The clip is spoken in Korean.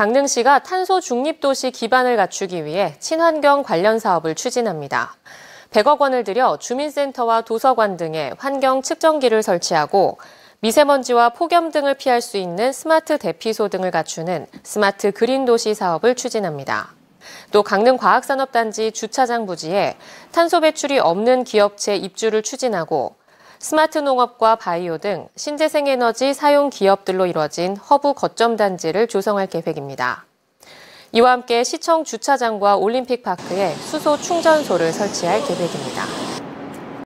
강릉시가 탄소 중립도시 기반을 갖추기 위해 친환경 관련 사업을 추진합니다. 100억 원을 들여 주민센터와 도서관 등에 환경 측정기를 설치하고 미세먼지와 폭염 등을 피할 수 있는 스마트 대피소 등을 갖추는 스마트 그린 도시 사업을 추진합니다. 또 강릉과학산업단지 주차장 부지에 탄소 배출이 없는 기업체 입주를 추진하고 스마트 농업과 바이오 등 신재생 에너지 사용 기업들로 이뤄진 허브 거점 단지를 조성할 계획입니다. 이와 함께 시청 주차장과 올림픽 파크에 수소 충전소를 설치할 계획입니다.